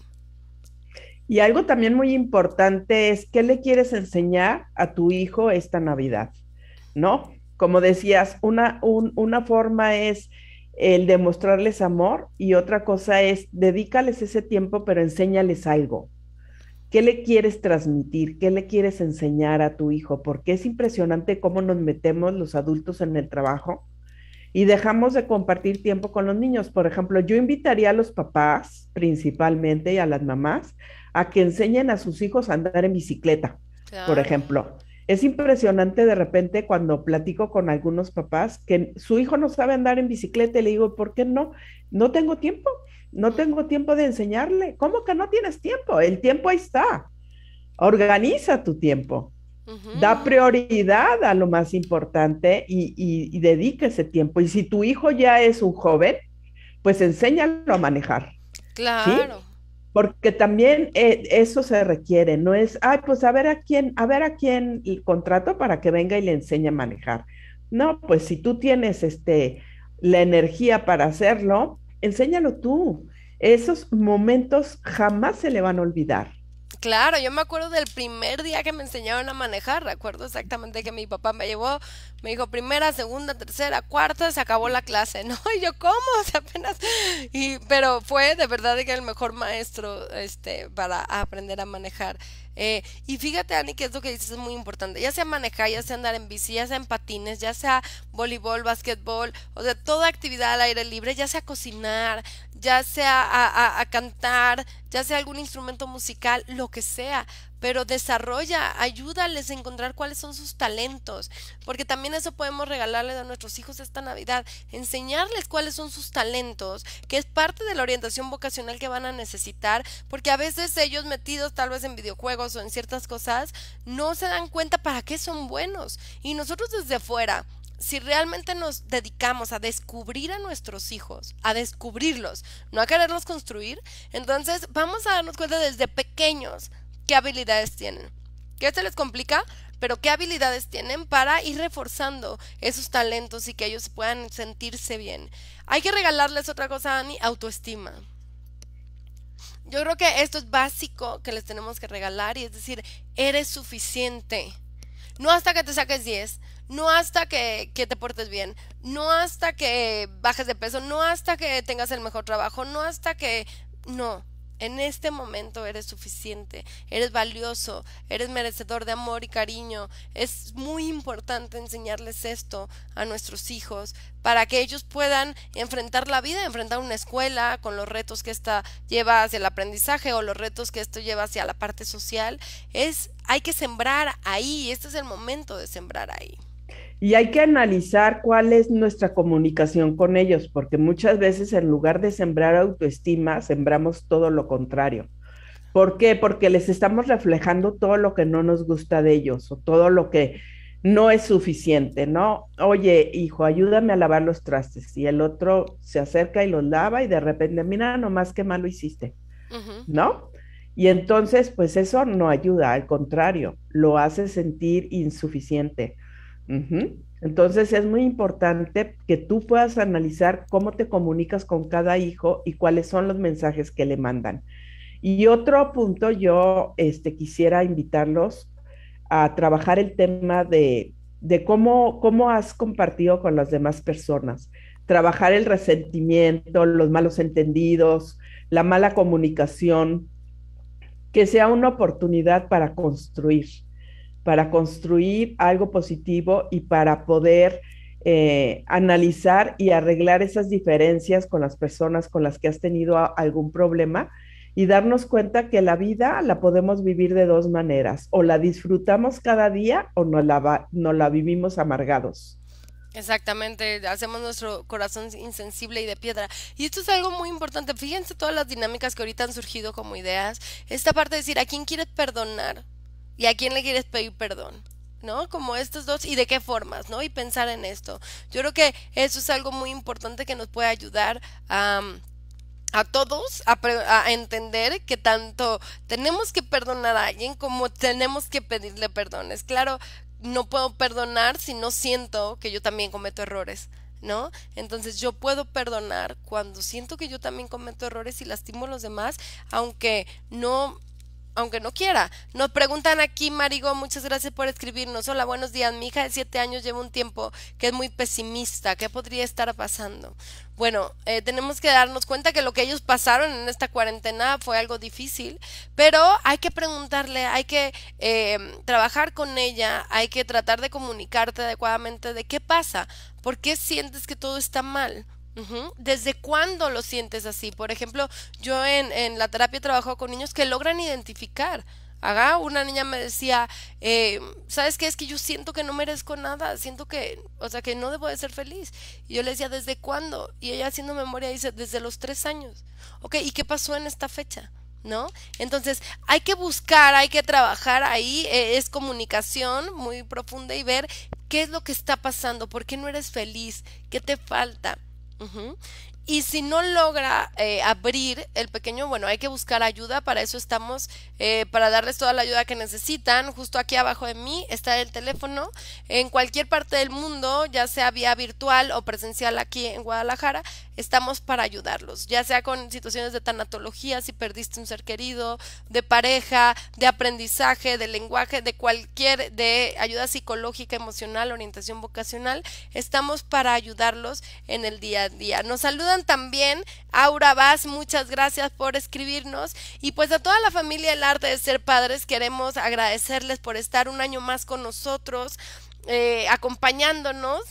Y algo también muy importante es qué le quieres enseñar a tu hijo esta Navidad, ¿no? Como decías, una, una forma es el demostrarles amor y otra cosa es dedícales ese tiempo, pero enséñales algo. ¿Qué le quieres transmitir? ¿Qué le quieres enseñar a tu hijo? Porque es impresionante cómo nos metemos los adultos en el trabajo y dejamos de compartir tiempo con los niños. Por ejemplo, yo invitaría a los papás principalmente y a las mamás a que enseñen a sus hijos a andar en bicicleta, por ejemplo. Es impresionante de repente cuando platico con algunos papás que su hijo no sabe andar en bicicleta y le digo, ¿por qué no? No tengo tiempo, no tengo tiempo de enseñarle. ¿Cómo que no tienes tiempo? El tiempo ahí está. Organiza tu tiempo. Da prioridad a lo más importante y, dedica ese tiempo. Y si tu hijo ya es un joven, pues enséñalo a manejar. Claro. Porque también eh, eso se requiere, no es, ay, pues a ver a quién, a ver a quién contrato para que venga y le enseñe a manejar. No, pues si tú tienes este la energía para hacerlo, enséñalo tú. Esos momentos jamás se le van a olvidar. Claro, yo me acuerdo del primer día que me enseñaron a manejar, recuerdo exactamente que mi papá me llevó, me dijo primera, segunda, tercera, cuarta, se acabó la clase, ¿no? [laughs] Y yo, ¿cómo? O sea, apenas, y, pero fue de verdad que el mejor maestro este, para aprender a manejar. Eh, y fíjate, Ani, que es lo que dices es muy importante, ya sea manejar, ya sea andar en bici, ya sea en patines, ya sea voleibol, básquetbol, o sea, toda actividad al aire libre, ya sea cocinar, ya sea a, cantar, ya sea algún instrumento musical, lo que sea, pero desarrolla, ayúdales a encontrar cuáles son sus talentos, porque también eso podemos regalarle a nuestros hijos esta Navidad, enseñarles cuáles son sus talentos, que es parte de la orientación vocacional que van a necesitar, porque a veces ellos metidos tal vez en videojuegos o en ciertas cosas, no se dan cuenta para qué son buenos, y nosotros desde afuera, si realmente nos dedicamos a descubrir a nuestros hijos, a descubrirlos, no a quererlos construir, entonces vamos a darnos cuenta desde pequeños qué habilidades tienen. ¿Qué se les complica? Pero qué habilidades tienen para ir reforzando esos talentos y que ellos puedan sentirse bien. Hay que regalarles otra cosa, Ani, autoestima. Yo creo que esto es básico que les tenemos que regalar y es decir, eres suficiente. No hasta que te saques 10, no hasta que, te portes bien, no hasta que bajes de peso, no hasta que tengas el mejor trabajo, no hasta que... No, en este momento eres suficiente, eres valioso, eres merecedor de amor y cariño. Es muy importante enseñarles esto a nuestros hijos para que ellos puedan enfrentar la vida, enfrentar una escuela con los retos que esta lleva hacia el aprendizaje o los retos que esto lleva hacia la parte social. Es hay que sembrar ahí, este es el momento de sembrar ahí. Y hay que analizar cuál es nuestra comunicación con ellos, porque muchas veces en lugar de sembrar autoestima, sembramos todo lo contrario. ¿Por qué? Porque les estamos reflejando todo lo que no nos gusta de ellos o todo lo que no es suficiente, ¿no? Oye, hijo, ayúdame a lavar los trastes. Y el otro se acerca y los lava y de repente, mira, nomás qué malo hiciste, ¿no? Y entonces, pues eso no ayuda, al contrario, lo hace sentir insuficiente. Entonces es muy importante que tú puedas analizar cómo te comunicas con cada hijo y cuáles son los mensajes que le mandan. Y otro punto, yo este, quisiera invitarlos a trabajar el tema de, cómo, cómo has compartido con las demás personas. Trabajar el resentimiento, los malos entendidos, la mala comunicación, que sea una oportunidad para construir para construir algo positivo y para poder eh, analizar y arreglar esas diferencias con las personas con las que has tenido algún problema y darnos cuenta que la vida la podemos vivir de dos maneras, o la disfrutamos cada día o no la, no la vivimos amargados. Exactamente, hacemos nuestro corazón insensible y de piedra. Y esto es algo muy importante. Fíjense todas las dinámicas que ahorita han surgido como ideas. Esta parte de decir, ¿a quién quieres perdonar? ¿Y a quién le quieres pedir perdón? ¿no? Como estos dos y de qué formas, ¿no? Y pensar en esto. Yo creo que eso es algo muy importante que nos puede ayudar a, todos a, a, entender que tanto tenemos que perdonar a alguien como tenemos que pedirle perdón. Es claro, no puedo perdonar si no siento que yo también cometo errores. ¿No? Entonces yo puedo perdonar cuando siento que yo también cometo errores y lastimo a los demás, aunque no aunque no quiera. Nos preguntan aquí, Marigo, muchas gracias por escribirnos. Hola, buenos días. Mi hija de siete años lleva un tiempo que es muy pesimista. ¿Qué podría estar pasando? Bueno, eh, tenemos que darnos cuenta que lo que ellos pasaron en esta cuarentena fue algo difícil, pero hay que preguntarle, hay que eh, trabajar con ella, hay que tratar de comunicarte adecuadamente de qué pasa, por qué sientes que todo está mal, ¿Desde cuándo lo sientes así? Por ejemplo, yo en, la terapia trabajo con niños que logran identificar. Haga, una niña me decía, eh, ¿sabes qué? Es que yo siento que no merezco nada, siento que, o sea, que no debo de ser feliz. Y yo le decía, ¿desde cuándo? Y ella haciendo memoria dice, desde los tres años. Ok, ¿y qué pasó en esta fecha? ¿no? Entonces, hay que buscar, hay que trabajar ahí, e, es comunicación muy profunda y ver qué es lo que está pasando, por qué no eres feliz, qué te falta. Mm-hmm. Y si no logra eh, abrir el pequeño, bueno, hay que buscar ayuda, para eso estamos, eh, para darles toda la ayuda que necesitan. Justo aquí abajo de mí está el teléfono. En cualquier parte del mundo, ya sea vía virtual o presencial aquí en Guadalajara, estamos para ayudarlos, ya sea con situaciones de tanatología, si perdiste un ser querido, de pareja, de aprendizaje, de lenguaje, de cualquier, de ayuda psicológica, emocional, orientación vocacional, estamos para ayudarlos en el día a día. Nos saludan también. Aura Vaz, muchas gracias por escribirnos. Y pues a toda la familia del arte de ser padres queremos agradecerles por estar un año más con nosotros, eh, acompañándonos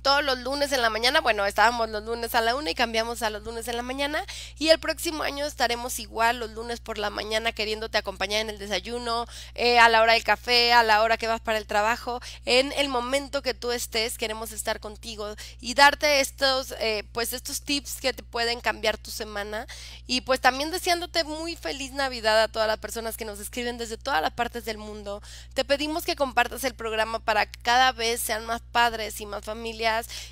todos los lunes en la mañana, bueno, estábamos los lunes a la una y cambiamos a los lunes en la mañana y el próximo año estaremos igual los lunes por la mañana queriéndote acompañar en el desayuno, eh, a la hora del café, a la hora que vas para el trabajo, en el momento que tú estés, queremos estar contigo y darte estos, eh, pues estos tips que te pueden cambiar tu semana y pues también deseándote muy feliz Navidad a todas las personas que nos escriben desde todas las partes del mundo. Te pedimos que compartas el programa para que cada vez sean más padres y más familias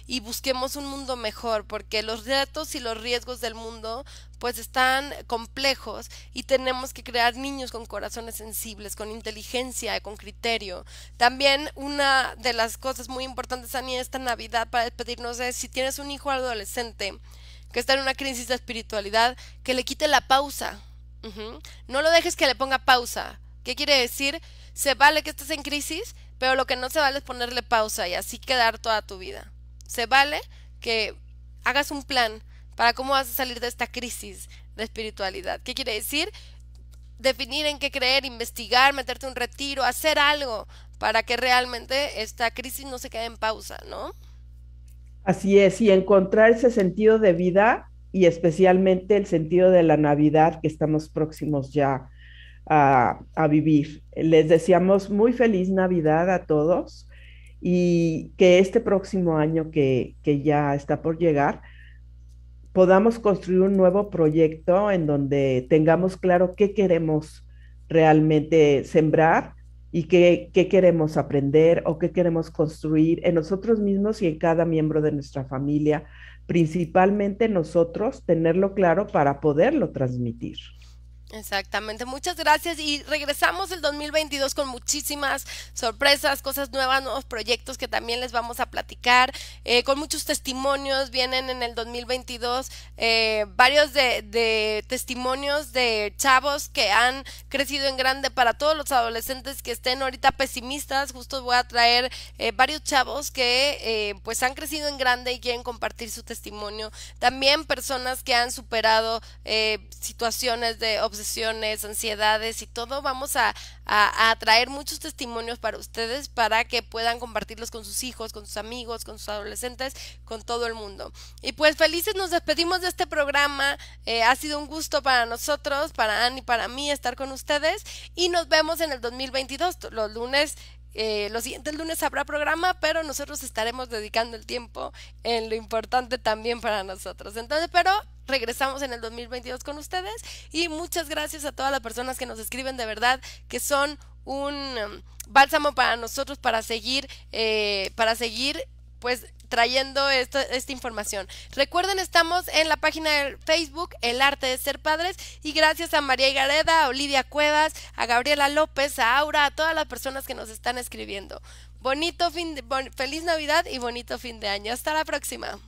y busquemos un mundo mejor, porque los retos y los riesgos del mundo pues están complejos y tenemos que crear niños con corazones sensibles, con inteligencia, y con criterio. También una de las cosas muy importantes, mí esta Navidad para despedirnos es si tienes un hijo adolescente que está en una crisis de espiritualidad, que le quite la pausa. No lo dejes que le ponga pausa. ¿Qué quiere decir? Se vale que estés en crisis, pero lo que no se vale es ponerle pausa y así quedar toda tu vida. Se vale que hagas un plan para cómo vas a salir de esta crisis de espiritualidad. ¿Qué quiere decir? Definir en qué creer, investigar, meterte un retiro, hacer algo para que realmente esta crisis no se quede en pausa, ¿no? Así es, y encontrar ese sentido de vida y especialmente el sentido de la Navidad que estamos próximos ya a, vivir. Les deseamos muy feliz Navidad a todos y que este próximo año que, ya está por llegar, podamos construir un nuevo proyecto en donde tengamos claro qué queremos realmente sembrar y qué, qué, queremos aprender o qué queremos construir en nosotros mismos y en cada miembro de nuestra familia, principalmente nosotros, tenerlo claro para poderlo transmitir. Exactamente, muchas gracias y regresamos el 2022 con muchísimas sorpresas, cosas nuevas, nuevos proyectos que también les vamos a platicar, eh, con muchos testimonios, vienen en el 2022 eh, varios de, testimonios de chavos que han crecido en grande para todos los adolescentes que estén ahorita pesimistas, justo voy a traer eh, varios chavos que pues han crecido en grande y quieren compartir su testimonio, también personas que han superado situaciones de obsesiones, ansiedades y todo, vamos a, traer muchos testimonios para ustedes para que puedan compartirlos con sus hijos, con sus amigos, con sus adolescentes, con todo el mundo. Y pues felices nos despedimos de este programa. Eh, ha sido un gusto para nosotros, para Anne y para mí estar con ustedes y nos vemos en el 2022, los lunes eh, los siguientes lunes habrá programa, pero nosotros estaremos dedicando el tiempo en lo importante también para nosotros. Entonces, pero regresamos en el 2022 con ustedes y muchas gracias a todas las personas que nos escriben de verdad que son un um, bálsamo para nosotros para seguir eh, para seguir pues trayendo esta, esta, información. Recuerden, estamos en la página de Facebook, El Arte de Ser Padres, y gracias a María Igareda, a Olivia Cuevas, a Gabriela López, a Aura, a todas las personas que nos están escribiendo. Bonito fin, feliz Navidad y bonito fin de año. Hasta la próxima.